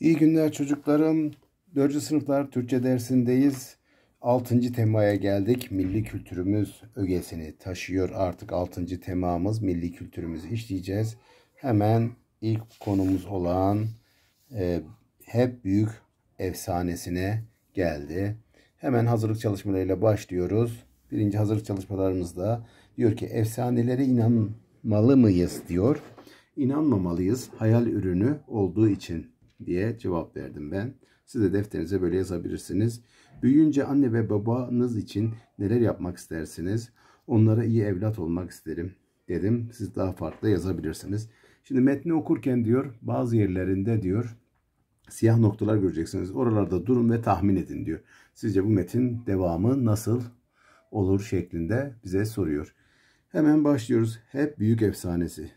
İyi günler çocuklarım. 4. sınıflar Türkçe dersindeyiz. 6. temaya geldik. Milli kültürümüz ögesini taşıyor. Artık 6. temamız milli kültürümüzü işleyeceğiz. Hemen ilk konumuz olan e, Hep Büyük Efsanesine geldi. Hemen hazırlık çalışmalarıyla başlıyoruz. Birinci hazırlık çalışmalarımızda diyor ki efsanelere inanmalı mıyız diyor. İnanmamalıyız hayal ürünü olduğu için diye cevap verdim ben. Siz de defterinize böyle yazabilirsiniz. Büyüyünce anne ve babanız için neler yapmak istersiniz? Onlara iyi evlat olmak isterim dedim. Siz daha farklı yazabilirsiniz. Şimdi metni okurken diyor bazı yerlerinde diyor siyah noktalar göreceksiniz. Oralarda durun ve tahmin edin diyor. Sizce bu metin devamı nasıl olur şeklinde bize soruyor. Hemen başlıyoruz. Hep büyük efsanesi.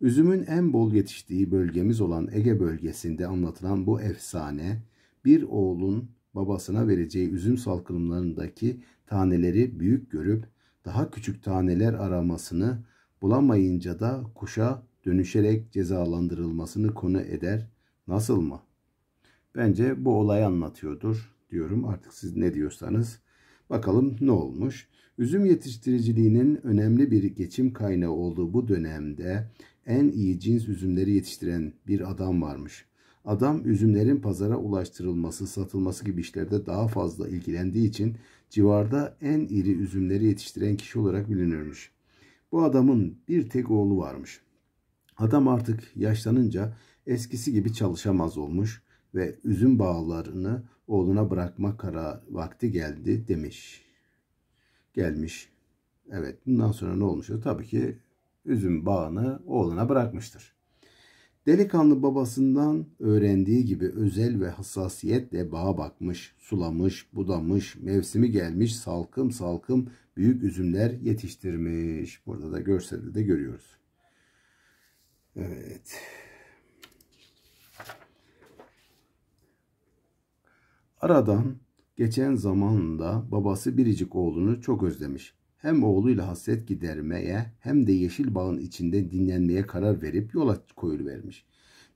Üzümün en bol yetiştiği bölgemiz olan Ege bölgesinde anlatılan bu efsane bir oğlun babasına vereceği üzüm salkımlarındaki taneleri büyük görüp daha küçük taneler aramasını bulamayınca da kuşa dönüşerek cezalandırılmasını konu eder. Nasıl mı? Bence bu olayı anlatıyordur diyorum. Artık siz ne diyorsanız bakalım ne olmuş. Üzüm yetiştiriciliğinin önemli bir geçim kaynağı olduğu bu dönemde en iyi cins üzümleri yetiştiren bir adam varmış. Adam üzümlerin pazara ulaştırılması, satılması gibi işlerde daha fazla ilgilendiği için civarda en iri üzümleri yetiştiren kişi olarak bilinirmiş. Bu adamın bir tek oğlu varmış. Adam artık yaşlanınca eskisi gibi çalışamaz olmuş ve üzüm bağlarını oğluna bırakma kararı vakti geldi demiş. Gelmiş. Evet bundan sonra ne olmuştu? Tabii ki üzüm bağını oğluna bırakmıştır. Delikanlı babasından öğrendiği gibi özel ve hassasiyetle bağa bakmış, sulamış, budamış, mevsimi gelmiş salkım salkım büyük üzümler yetiştirmiş. Burada da görselde de görüyoruz. Evet. Aradan geçen zamanda babası biricik oğlunu çok özlemiş hem oğluyla hasret gidermeye hem de yeşil bağın içinde dinlenmeye karar verip yola koyuluvermiş.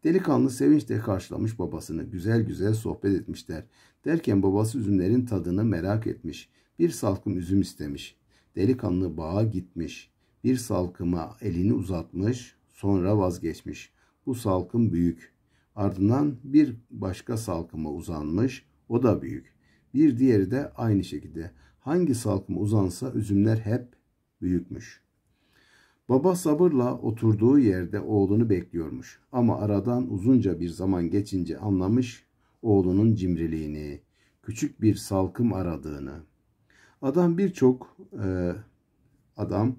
Delikanlı sevinçle karşılamış babasını, güzel güzel sohbet etmişler. Derken babası üzümlerin tadını merak etmiş. Bir salkım üzüm istemiş. Delikanlı bağa gitmiş. Bir salkıma elini uzatmış, sonra vazgeçmiş. Bu salkım büyük. Ardından bir başka salkıma uzanmış, o da büyük. Bir diğeri de aynı şekilde. Hangi salkım uzansa üzümler hep büyükmüş. Baba sabırla oturduğu yerde oğlunu bekliyormuş. Ama aradan uzunca bir zaman geçince anlamış oğlunun cimriliğini, küçük bir salkım aradığını. Adam birçok e, adam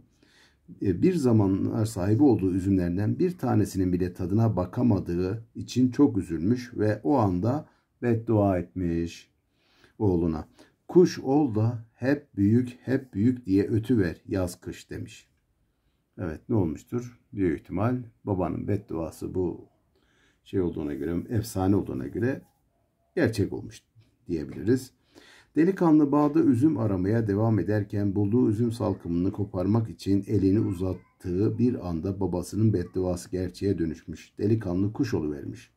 e, bir zamanlar sahibi olduğu üzümlerden bir tanesinin bile tadına bakamadığı için çok üzülmüş ve o anda beddua etmiş oğluna. Kuş ol da hep büyük hep büyük diye ötü ver yaz kış demiş. Evet ne olmuştur? Büyük ihtimal babanın bedduası bu şey olduğuna göre, efsane olduğuna göre gerçek olmuş diyebiliriz. Delikanlı bağda üzüm aramaya devam ederken bulduğu üzüm salkımını koparmak için elini uzattığı bir anda babasının bedduası gerçeğe dönüşmüş. Delikanlı kuş oluvermiş.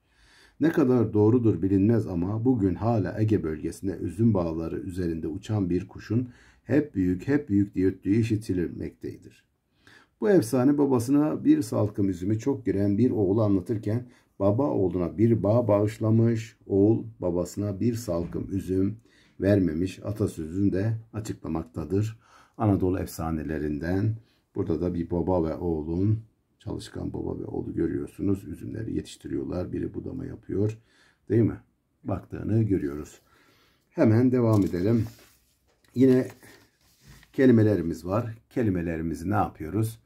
Ne kadar doğrudur bilinmez ama bugün hala Ege bölgesinde üzüm bağları üzerinde uçan bir kuşun hep büyük hep büyük diye işitilmektedir. Bu efsane babasına bir salkım üzümü çok giren bir oğlu anlatırken baba oğluna bir bağ bağışlamış, oğul babasına bir salkım üzüm vermemiş atasözünü de açıklamaktadır. Anadolu efsanelerinden burada da bir baba ve oğlun Çalışkan baba ve oğlu görüyorsunuz. Üzümleri yetiştiriyorlar. Biri budama yapıyor. Değil mi? Baktığını görüyoruz. Hemen devam edelim. Yine kelimelerimiz var. Kelimelerimizi ne yapıyoruz?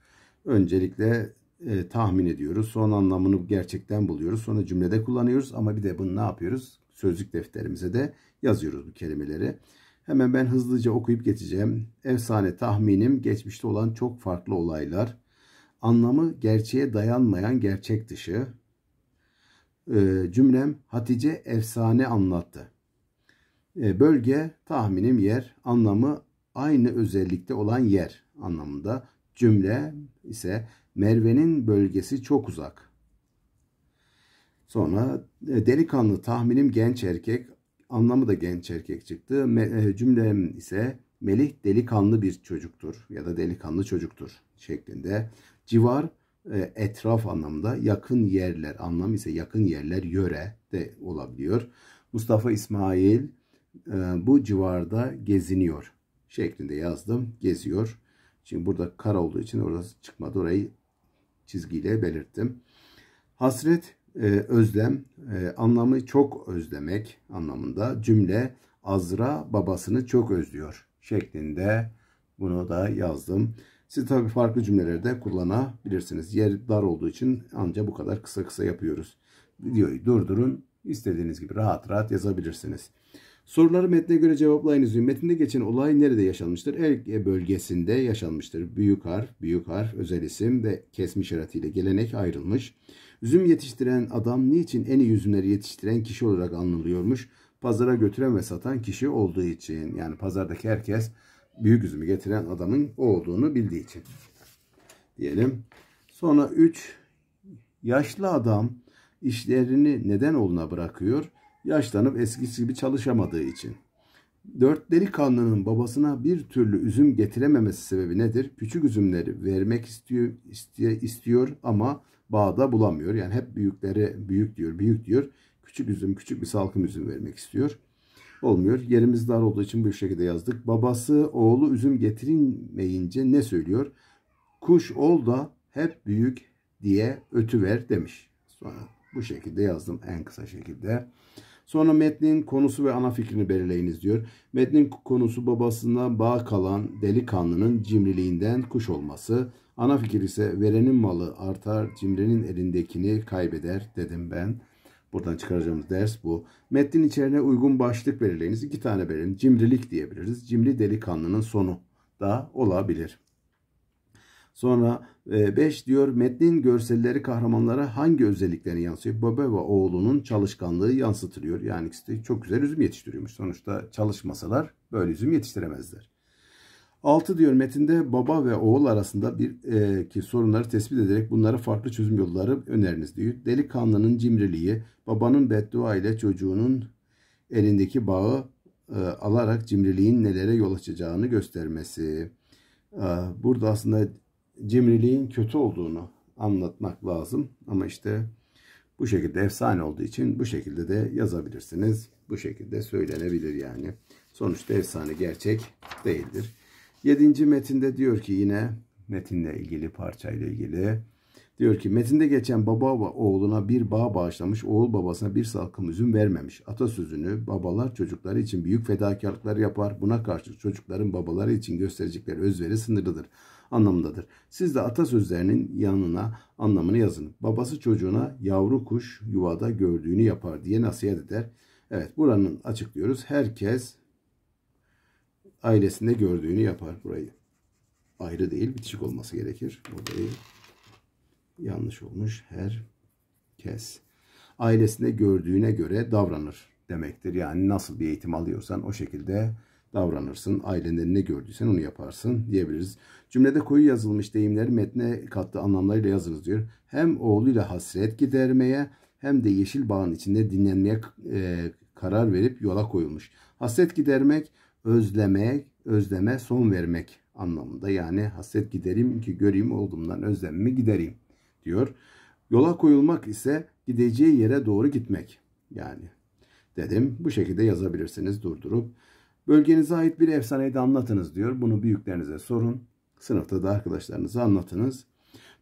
Öncelikle e, tahmin ediyoruz. Son anlamını gerçekten buluyoruz. Sonra cümlede kullanıyoruz ama bir de bunu ne yapıyoruz? Sözlük defterimize de yazıyoruz bu kelimeleri. Hemen ben hızlıca okuyup geçeceğim. Efsane tahminim geçmişte olan çok farklı olaylar, anlamı gerçeğe dayanmayan gerçek dışı. Ee, cümlem Hatice efsane anlattı. Ee, bölge tahminim yer, anlamı aynı özellikte olan yer anlamında. Cümle ise Merve'nin bölgesi çok uzak. Sonra e, delikanlı tahminim genç erkek anlamı da genç erkek çıktı. Me, e, cümlem ise Melih delikanlı bir çocuktur ya da delikanlı çocuktur şeklinde. Civar e, etraf anlamda yakın yerler anlam ise yakın yerler yöre de olabiliyor. Mustafa İsmail e, bu civarda geziniyor şeklinde yazdım. Geziyor. Şimdi burada kar olduğu için orası çıkmadı. Orayı çizgiyle belirttim. Hasret, e, özlem anlamı çok özlemek anlamında cümle Azra babasını çok özlüyor şeklinde bunu da yazdım. Siz tabi farklı cümlelerde kullanabilirsiniz. Yer dar olduğu için ancak bu kadar kısa kısa yapıyoruz. Videoyu durdurun. İstediğiniz gibi rahat rahat yazabilirsiniz. Soruları metne göre cevaplayınız. Metinde geçen olay nerede yaşanmıştır? Erke bölgesinde yaşanmıştır. Büyük harf, büyük harf, özel isim ve kesmiş işaretiyle gelenek ayrılmış. Üzüm yetiştiren adam niçin en iyi üzümleri yetiştiren kişi olarak anılıyormuş? Pazara götüren ve satan kişi olduğu için. Yani pazardaki herkes büyük üzümü getiren adamın o olduğunu bildiği için diyelim. Sonra 3 yaşlı adam işlerini neden oluna bırakıyor? Yaşlanıp eskisi gibi çalışamadığı için. Dört delikanlının babasına bir türlü üzüm getirememesi sebebi nedir? Küçük üzümleri vermek istiyor, iste, istiyor ama bağda bulamıyor. Yani hep büyüklere büyük diyor, büyük diyor. Küçük üzüm, küçük bir salkım üzüm vermek istiyor olmuyor. Yerimiz dar olduğu için bu şekilde yazdık. Babası oğlu üzüm getirilmeyince ne söylüyor? Kuş ol da hep büyük diye ötü ver demiş. Sonra bu şekilde yazdım en kısa şekilde. Sonra metnin konusu ve ana fikrini belirleyiniz diyor. Metnin konusu babasına bağ kalan delikanlının cimriliğinden kuş olması. Ana fikir ise verenin malı artar, cimrinin elindekini kaybeder dedim ben. Buradan çıkaracağımız ders bu. Metnin içerine uygun başlık belirleyiniz. İki tane belirleyin. Cimrilik diyebiliriz. Cimri delikanlının sonu da olabilir. Sonra 5 e, diyor metnin görselleri kahramanlara hangi özelliklerini yansıyor? Baba ve oğlunun çalışkanlığı yansıtılıyor. Yani ikisi çok güzel üzüm yetiştiriyormuş. Sonuçta çalışmasalar böyle üzüm yetiştiremezler. 6 diyor metinde baba ve oğul arasında bir e, ki sorunları tespit ederek bunlara farklı çözüm yolları öneriniz diyor. Delikanlının cimriliği, babanın beddua ile çocuğunun elindeki bağı e, alarak cimriliğin nelere yol açacağını göstermesi. E, burada aslında cimriliğin kötü olduğunu anlatmak lazım ama işte bu şekilde efsane olduğu için bu şekilde de yazabilirsiniz. Bu şekilde söylenebilir yani. Sonuçta efsane gerçek değildir. Yedinci metinde diyor ki yine metinle ilgili parçayla ilgili diyor ki metinde geçen baba oğluna bir bağ bağışlamış, oğul babasına bir salkım üzüm vermemiş. Atasözünü babalar çocukları için büyük fedakarlıklar yapar. Buna karşı çocukların babaları için gösterecekleri özveri sınırlıdır anlamındadır. Siz de atasözlerinin yanına anlamını yazın. Babası çocuğuna yavru kuş yuvada gördüğünü yapar diye nasihat eder. Evet buranın açıklıyoruz. Herkes ailesinde gördüğünü yapar burayı. Ayrı değil bitişik olması gerekir. burayı yanlış olmuş her kes. Ailesinde gördüğüne göre davranır demektir. Yani nasıl bir eğitim alıyorsan o şekilde davranırsın. ailenin ne gördüysen onu yaparsın diyebiliriz. Cümlede koyu yazılmış deyimleri metne katlı anlamlarıyla yazınız diyor. Hem oğluyla hasret gidermeye hem de yeşil bağın içinde dinlenmeye e, karar verip yola koyulmuş. Hasret gidermek özlemek, özleme son vermek anlamında. Yani hasret giderim ki göreyim olduğumdan özlemimi gidereyim diyor. Yola koyulmak ise gideceği yere doğru gitmek. Yani dedim bu şekilde yazabilirsiniz durdurup. Bölgenize ait bir efsaneyi de anlatınız diyor. Bunu büyüklerinize sorun. Sınıfta da arkadaşlarınıza anlatınız.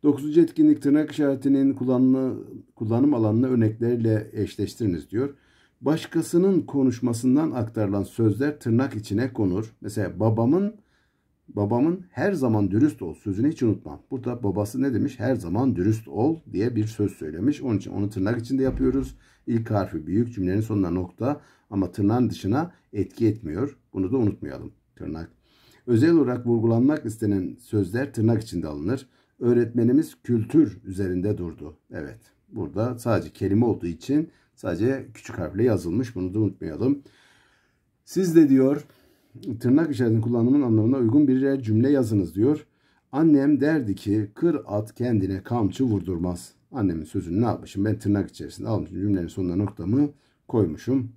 Dokuzuncu etkinlik tırnak işaretinin kullanımı, kullanım alanını örneklerle eşleştiriniz diyor başkasının konuşmasından aktarılan sözler tırnak içine konur. Mesela babamın babamın her zaman dürüst ol sözünü hiç unutmam. Burada babası ne demiş? Her zaman dürüst ol diye bir söz söylemiş. Onun için onu tırnak içinde yapıyoruz. İlk harfi büyük cümlenin sonuna nokta ama tırnağın dışına etki etmiyor. Bunu da unutmayalım. Tırnak. Özel olarak vurgulanmak istenen sözler tırnak içinde alınır. Öğretmenimiz kültür üzerinde durdu. Evet. Burada sadece kelime olduğu için Sadece küçük harfle yazılmış. Bunu da unutmayalım. Siz de diyor tırnak içerisinde kullanımın anlamına uygun bir cümle yazınız diyor. Annem derdi ki kır at kendine kamçı vurdurmaz. Annemin sözünü ne yapmışım? Ben tırnak içerisinde almışım. Cümlenin sonuna noktamı koymuşum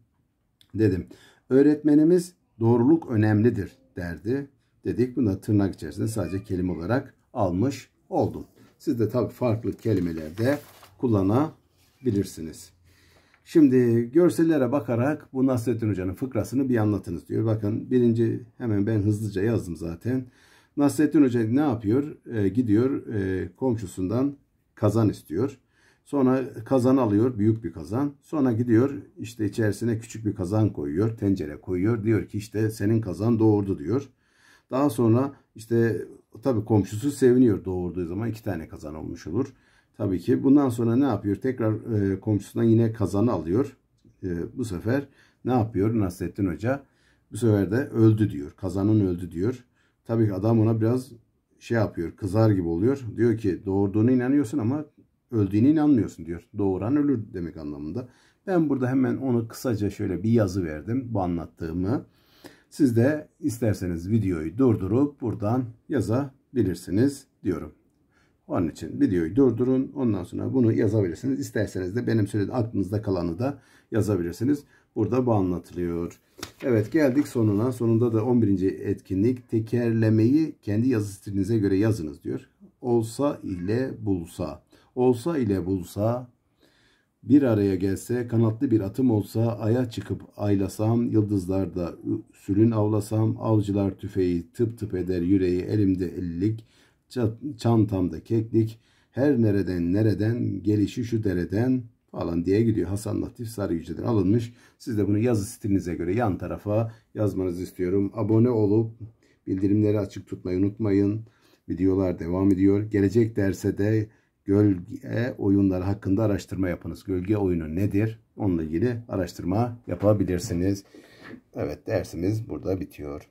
dedim. Öğretmenimiz doğruluk önemlidir derdi. Dedik bunu da tırnak içerisinde sadece kelime olarak almış oldum. Siz de tabii farklı kelimelerde kullanabilirsiniz. Şimdi görsellere bakarak bu Nasrettin Hoca'nın fıkrasını bir anlatınız diyor. Bakın birinci hemen ben hızlıca yazdım zaten. Nasrettin Hoca ne yapıyor? E, gidiyor e, komşusundan kazan istiyor. Sonra kazan alıyor büyük bir kazan. Sonra gidiyor işte içerisine küçük bir kazan koyuyor. Tencere koyuyor. Diyor ki işte senin kazan doğurdu diyor. Daha sonra işte tabii komşusu seviniyor doğurduğu zaman iki tane kazan olmuş olur. Tabii ki bundan sonra ne yapıyor? Tekrar e, komşusundan yine kazanı alıyor. E, bu sefer ne yapıyor Nasrettin Hoca? Bu sefer de öldü diyor. Kazanın öldü diyor. Tabii ki adam ona biraz şey yapıyor. Kızar gibi oluyor. Diyor ki doğurduğuna inanıyorsun ama öldüğüne inanmıyorsun diyor. Doğuran ölür demek anlamında. Ben burada hemen onu kısaca şöyle bir yazı verdim. Bu anlattığımı. Siz de isterseniz videoyu durdurup buradan yazabilirsiniz diyorum. Onun için videoyu durdurun. Ondan sonra bunu yazabilirsiniz. İsterseniz de benim söylediğim aklınızda kalanı da yazabilirsiniz. Burada bu anlatılıyor. Evet geldik sonuna. Sonunda da 11. etkinlik tekerlemeyi kendi yazı stilinize göre yazınız diyor. Olsa ile bulsa. Olsa ile bulsa bir araya gelse kanatlı bir atım olsa aya çıkıp aylasam yıldızlarda sürün avlasam avcılar tüfeği tıp tıp eder yüreği elimde ellik çantamda keklik, her nereden nereden gelişi şu dereden falan diye gidiyor. Hasan Latif Sarı Yüce'den alınmış. Siz de bunu yazı stilinize göre yan tarafa yazmanızı istiyorum. Abone olup bildirimleri açık tutmayı unutmayın. Videolar devam ediyor. Gelecek derse de gölge oyunları hakkında araştırma yapınız. Gölge oyunu nedir? Onunla ilgili araştırma yapabilirsiniz. Evet dersimiz burada bitiyor.